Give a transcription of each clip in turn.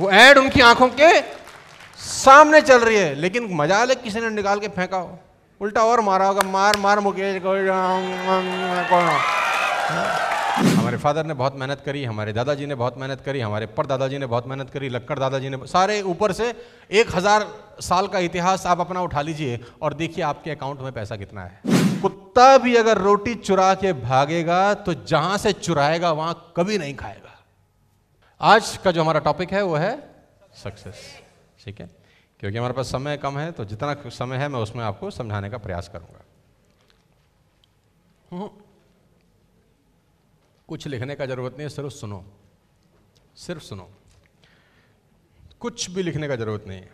वो ऐड उनकी आंखों के सामने चल रही है लेकिन मजा अलग किसी ने निकाल के फेंका हो उल्टा और मारा होगा मार मार मुकेश हमारे फादर ने बहुत मेहनत करी हमारे दादाजी ने बहुत मेहनत करी हमारे पर दादाजी ने बहुत मेहनत करी लक्कड़ दादाजी ने सारे ऊपर से एक हज़ार साल का इतिहास आप अपना उठा लीजिए और देखिए आपके अकाउंट में पैसा कितना है कुत्ता भी अगर रोटी चुरा के भागेगा तो जहाँ से चुराएगा वहाँ कभी नहीं खाएगा आज का जो हमारा टॉपिक है वो है सक्सेस ठीक है क्योंकि हमारे पास समय कम है तो जितना समय है मैं उसमें आपको समझाने का प्रयास करूंगा हम्म। कुछ लिखने का जरूरत नहीं है सिर्फ सुनो सिर्फ सुनो कुछ भी लिखने का जरूरत नहीं है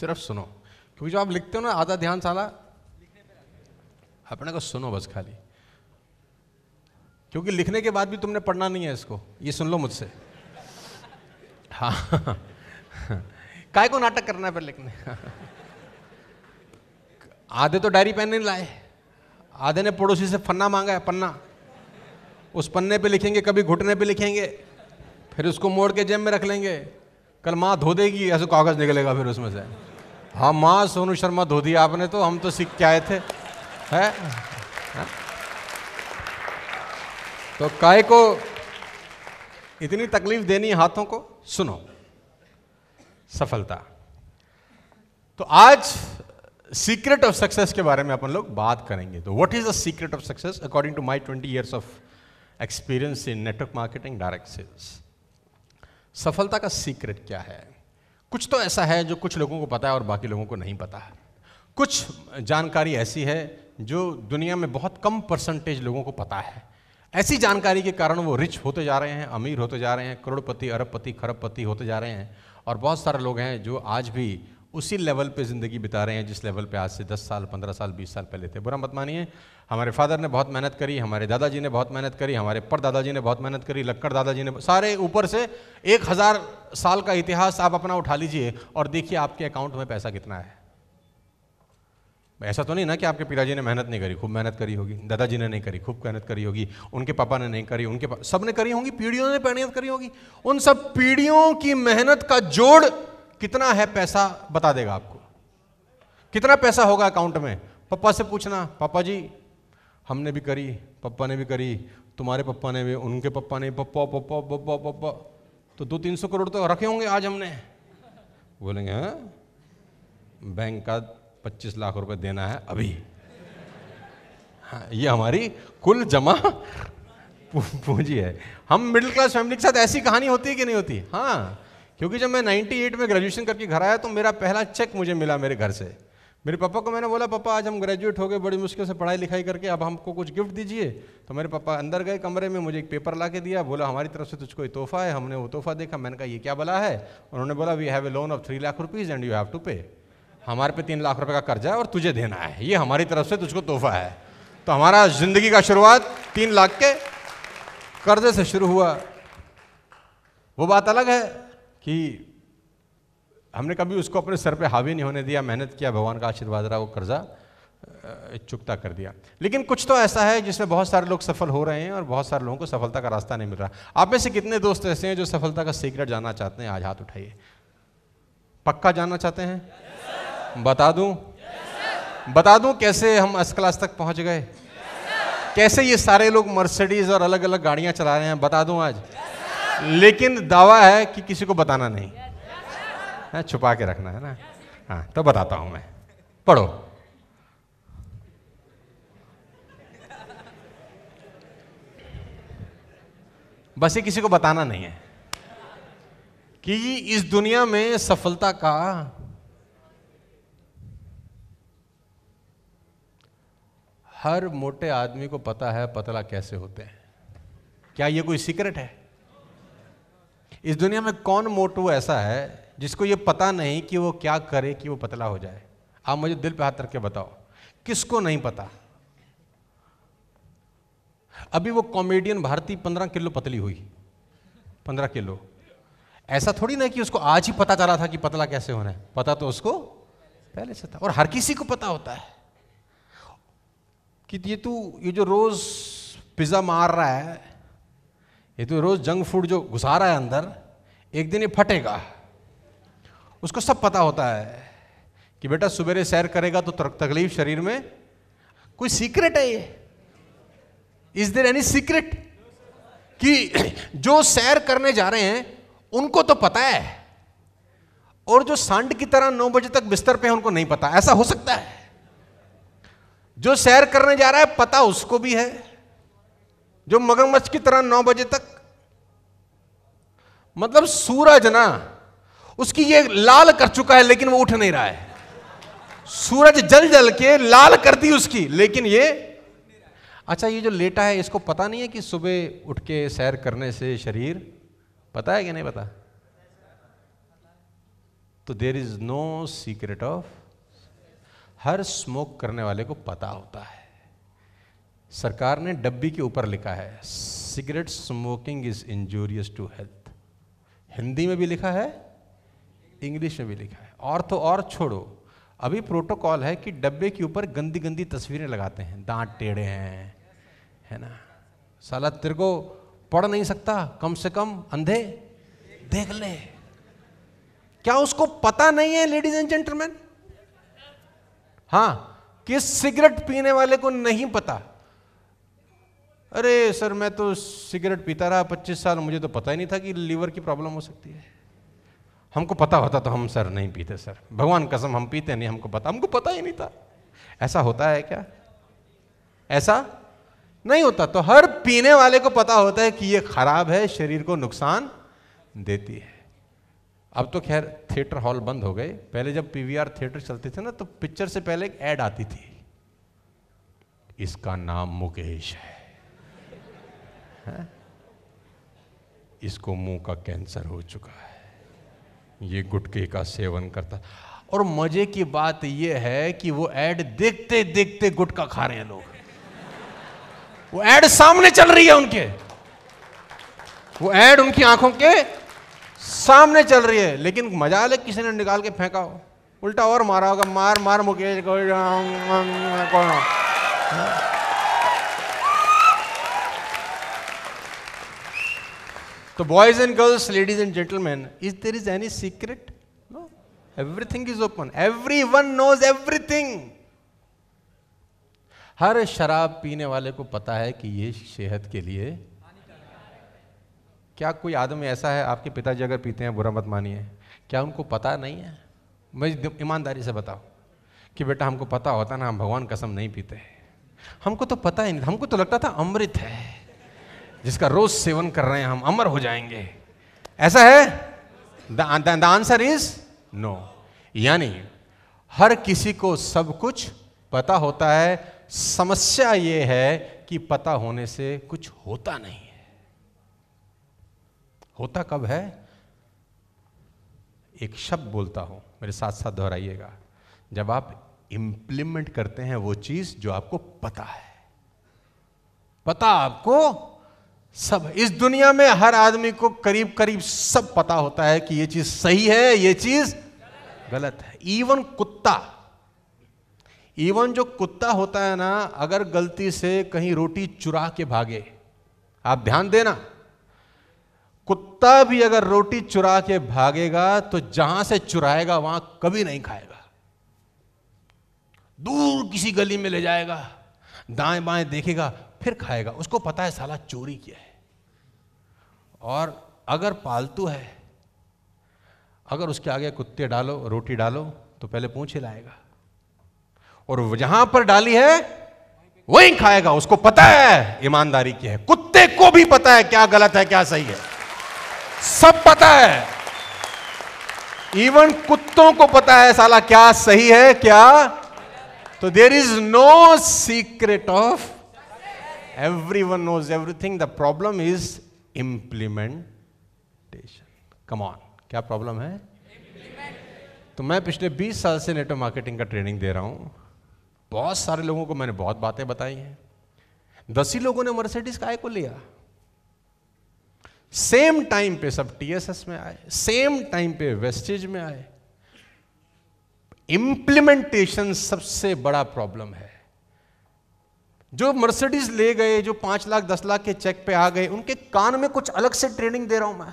सिर्फ सुनो क्योंकि जो आप लिखते हो ना आधा ध्यान साला अपने को सुनो बस खाली क्योंकि लिखने के बाद भी तुमने पढ़ना नहीं है इसको ये सुन लो मुझसे हाँ काय को नाटक करना है पर लिखने आधे तो डायरी पेन नहीं लाए आधे ने पड़ोसी से पन्ना मांगा है पन्ना उस पन्ने पे लिखेंगे कभी घुटने पे लिखेंगे फिर उसको मोड़ के जेब में रख लेंगे कल माँ धो देगी ऐसे कागज़ निकलेगा फिर उसमें से हाँ माँ सोनू शर्मा धो दिया आपने तो हम तो सीख के आए थे है? तो काय को इतनी तकलीफ देनी हाथों को सुनो सफलता तो आज सीक्रेट ऑफ सक्सेस के बारे में अपन लोग बात करेंगे तो what is the secret of success according to my 20 years of experience in network marketing direct sales सफलता का सीक्रेट क्या है कुछ तो ऐसा है जो कुछ लोगों को पता है और बाकी लोगों को नहीं पता है कुछ जानकारी ऐसी है जो दुनिया में बहुत कम परसेंटेज लोगों को पता है ऐसी जानकारी के कारण वो रिच होते जा रहे हैं अमीर होते जा रहे हैं करोड़पति अरबपति खरबपति होते जा रहे हैं और बहुत सारे लोग हैं जो आज भी उसी लेवल पे ज़िंदगी बिता रहे हैं जिस लेवल पे आज से 10 साल 15 साल 20 साल पहले थे बुरा मत मानिए हमारे फादर ने बहुत मेहनत करी हमारे दादाजी ने बहुत मेहनत करी हमारे पर दादाजी ने बहुत मेहनत करी लक्कड़ दादाजी ने सारे ऊपर से एक हज़ार साल का इतिहास आप अपना उठा लीजिए और देखिए आपके अकाउंट में पैसा कितना है ऐसा तो नहीं ना कि आपके पिताजी ने मेहनत नहीं करी खूब मेहनत करी होगी दादाजी ने नहीं करी खूब मेहनत करी होगी उनके पापा ने नहीं करी उनके सब ने करी होंगी पीढ़ियों ने मेहनत करी होगी उन सब पीढ़ियों की मेहनत का जोड़ कितना है पैसा बता देगा आपको कितना पैसा होगा अकाउंट में पापा से पूछना पापा जी हमने भी करी पप्पा ने भी करी तुम्हारे पप्पा ने भी उनके पप्पा ने पप्पा पप्पा पप्पा पप्पा तो दो तीन सौ करोड़ तो रखे होंगे आज हमने बोलेंगे हाँ, बैंक का 25 लाख रुपए देना है अभी हाँ ये हमारी कुल जमा पूंजी है हम मिडिल क्लास फैमिली के साथ ऐसी कहानी होती है कि नहीं होती हाँ क्योंकि जब मैं 98 में ग्रेजुएशन करके घर आया तो मेरा पहला चेक मुझे मिला मेरे घर से मेरे पापा को मैंने बोला पापा आज हम ग्रेजुएट हो गए बड़ी मुश्किल से पढ़ाई लिखाई करके अब हमको कुछ गिफ्ट दीजिए तो मेरे पापा अंदर गए कमरे में मुझे एक पेपर ला के दिया बोला हमारी तरफ से तुझको ये तोहफा है हमने वो तोहफा देखा मैंने कहा ये क्या बला है उन्होंने बोला we have a loan of three lakh rupees and you have to pay हमारे पे तीन लाख रुपए का कर्जा है और तुझे देना है ये हमारी तरफ से तुझको तोहफा है तो हमारा जिंदगी का शुरुआत तीन लाख के कर्जे से शुरू हुआ वो बात अलग है कि हमने कभी उसको अपने सर पे हावी नहीं होने दिया मेहनत किया भगवान का आशीर्वाद रहा वो कर्जा चुकता कर दिया लेकिन कुछ तो ऐसा है जिसमें बहुत सारे लोग सफल हो रहे हैं और बहुत सारे लोगों को सफलता का रास्ता नहीं मिल रहा आप में से कितने दोस्त ऐसे हैं जो सफलता का सीक्रेट जानना चाहते हैं आज हाथ उठाइए पक्का जानना चाहते हैं बता दूं yes, बता दूं कैसे हम एस क्लास तक पहुंच गए yes, कैसे ये सारे लोग मर्सिडीज और अलग अलग गाड़ियां चला रहे हैं बता दूं आज yes, लेकिन दावा है कि किसी को बताना नहीं है हाँ, छुपा के रखना है ना हाँ तो बताता हूं मैं पढ़ो बस ये किसी को बताना नहीं है कि इस दुनिया में सफलता का हर मोटे आदमी को पता है पतला कैसे होते हैं क्या ये कोई सीक्रेट है इस दुनिया में कौन मोटू ऐसा है जिसको ये पता नहीं कि वो क्या करे कि वो पतला हो जाए आप मुझे दिल पे हाथ रख के बताओ किसको नहीं पता अभी वो कॉमेडियन भारती पंद्रह किलो पतली हुई पंद्रह किलो ऐसा थोड़ी ना कि उसको आज ही पता चला था कि पतला कैसे होना है पता तो उसको पहले से था और हर किसी को पता होता है कि ये तू ये जो रोज़ पिज़्ज़ा मार रहा है ये तो रोज़ जंक फूड जो घुसा रहा है अंदर एक दिन ये फटेगा उसको सब पता होता है कि बेटा सबेरे सैर करेगा तो तकलीफ शरीर में कोई सीक्रेट है ये इज देर एनी सीक्रेट कि जो सैर करने जा रहे हैं उनको तो पता है और जो सांड की तरह नौ बजे तक बिस्तर पे है उनको नहीं पता ऐसा हो सकता है जो सैर करने जा रहा है पता उसको भी है जो मगरमच्छ की तरह नौ बजे तक मतलब सूरज ना उसकी ये लाल कर चुका है लेकिन वो उठ नहीं रहा है सूरज जल जल के लाल कर दी उसकी लेकिन ये अच्छा ये जो लेटा है इसको पता नहीं है कि सुबह उठ के सैर करने से शरीर पता है कि नहीं पता तो there is no secret of हर स्मोक करने वाले को पता होता है सरकार ने डब्बी के ऊपर लिखा है cigarette smoking is injurious to health Hindi में भी लिखा है इंग्लिश में भी लिखा है और तो और छोड़ो अभी प्रोटोकॉल है कि डब्बे के ऊपर गंदी गंदी तस्वीरें लगाते हैं दांत टेढ़े हैं है ना साला तेरे को पढ़ नहीं सकता कम से कम अंधे देख ले क्या उसको पता नहीं है लेडीज एंड जेंटलमैन हाँ किस सिगरेट पीने वाले को नहीं पता अरे सर मैं तो सिगरेट पीता रहा पच्चीस साल मुझे तो पता ही नहीं था कि लीवर की प्रॉब्लम हो सकती है हमको पता होता तो हम सर नहीं पीते सर भगवान कसम हम पीते नहीं हमको पता हमको पता ही नहीं था ऐसा होता है क्या ऐसा नहीं होता तो हर पीने वाले को पता होता है कि ये खराब है शरीर को नुकसान देती है अब तो खैर थिएटर हॉल बंद हो गए पहले जब पीवीआर थिएटर चलते थे ना तो पिक्चर से पहले एक एड आती थी इसका नाम मुकेश है, है? इसको मुंह का कैंसर हो चुका है ये गुटके का सेवन करता और मजे की बात यह है कि वो एड देखते देखते गुटका खा रहे हैं लोग वो एड सामने चल रही है उनके वो एड उनकी आंखों के सामने चल रही है लेकिन मजा ले किसी ने निकाल के फेंका हो उल्टा और मारा होगा मार मार मुकेश को हाँ, हाँ, कौन तो boys and girls ladies and gentleman is there is any secret no everything is open every one knows everything हर शराब पीने वाले को पता है कि ये सेहत के लिए क्या कोई आदमी ऐसा है आपके पिताजी अगर पीते हैं बुरा मत मानिए क्या उनको पता नहीं है मैं ईमानदारी से बताओ कि बेटा हमको पता होता ना हम भगवान कसम नहीं पीते हमको तो पता ही नहीं हमको तो लगता था अमृत है जिसका रोज सेवन कर रहे हैं हम अमर हो जाएंगे ऐसा है द आंसर इज नो यानी हर किसी को सब कुछ पता होता है समस्या ये है कि पता होने से कुछ होता नहीं है होता कब है एक शब्द बोलता हूं मेरे साथ साथ दोहराइएगा जब आप इंप्लीमेंट करते हैं वो चीज जो आपको पता है पता आपको सब इस दुनिया में हर आदमी को करीब करीब सब पता होता है कि ये चीज सही है ये चीज गलत है इवन कुत्ता इवन जो कुत्ता होता है ना अगर गलती से कहीं रोटी चुरा के भागे आप ध्यान देना कुत्ता भी अगर रोटी चुरा के भागेगा तो जहां से चुराएगा वहां कभी नहीं खाएगा दूर किसी गली में ले जाएगा दाएं बाएं देखेगा फिर खाएगा उसको पता है साला चोरी किया है और अगर पालतू है अगर उसके आगे कुत्ते डालो रोटी डालो तो पहले पूछ लाएगा और जहां पर डाली है वहीं खाएगा उसको पता है ईमानदारी की है कुत्ते को भी पता है क्या गलत है क्या सही है सब पता है इवन कुत्तों को पता है साला क्या सही है क्या तो there is no secret of every one knows everything the problem is implementation come on क्या प्रॉब्लम है तो मैं पिछले 20 साल से नेटवर्क मार्केटिंग का ट्रेनिंग दे रहा हूं बहुत सारे लोगों को मैंने बहुत बातें बताई हैं दस ही लोगों ने मर्सिडीज आय को लिया सेम टाइम पे सब टीएसएस में आए सेम टाइम पे वेस्टेज में आए इंप्लीमेंटेशन सबसे बड़ा प्रॉब्लम है जो मर्सिडीज ले गए जो पांच लाख दस लाख के चेक पे आ गए उनके कान में कुछ अलग से ट्रेनिंग दे रहा हूं मैं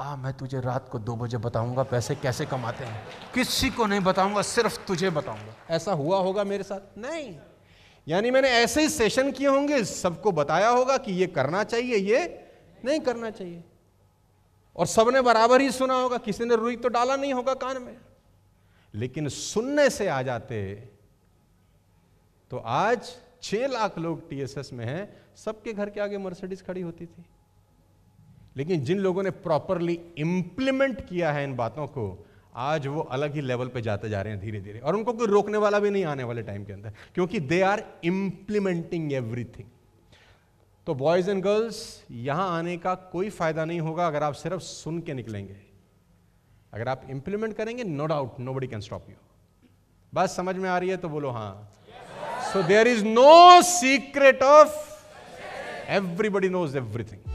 आ मैं तुझे रात को दो बजे बताऊंगा पैसे कैसे कमाते हैं किसी को नहीं बताऊंगा सिर्फ तुझे बताऊंगा ऐसा हुआ होगा मेरे साथ नहीं यानी मैंने ऐसे ही सेशन किए होंगे सबको बताया होगा कि ये करना चाहिए ये नहीं करना चाहिए और सबने बराबर ही सुना होगा किसी ने रुई तो डाला नहीं होगा कान में लेकिन सुनने से आ जाते तो आज छह लाख लोग टीएसएस में हैं सबके घर के आगे मर्सिडीज खड़ी होती थी लेकिन जिन लोगों ने प्रॉपरली इंप्लीमेंट किया है इन बातों को आज वो अलग ही लेवल पे जाते जा रहे हैं धीरे धीरे और उनको कोई रोकने वाला भी नहीं आने वाले टाइम के अंदर क्योंकि दे आर इंप्लीमेंटिंग एवरीथिंग तो बॉयज़ एंड गर्ल्स यहां आने का कोई फ़ायदा नहीं होगा अगर आप सिर्फ सुन के निकलेंगे अगर आप इंप्लीमेंट करेंगे no doubt nobody can stop you बस समझ में आ रही है तो बोलो हाँ so there is no secret of everybody knows everything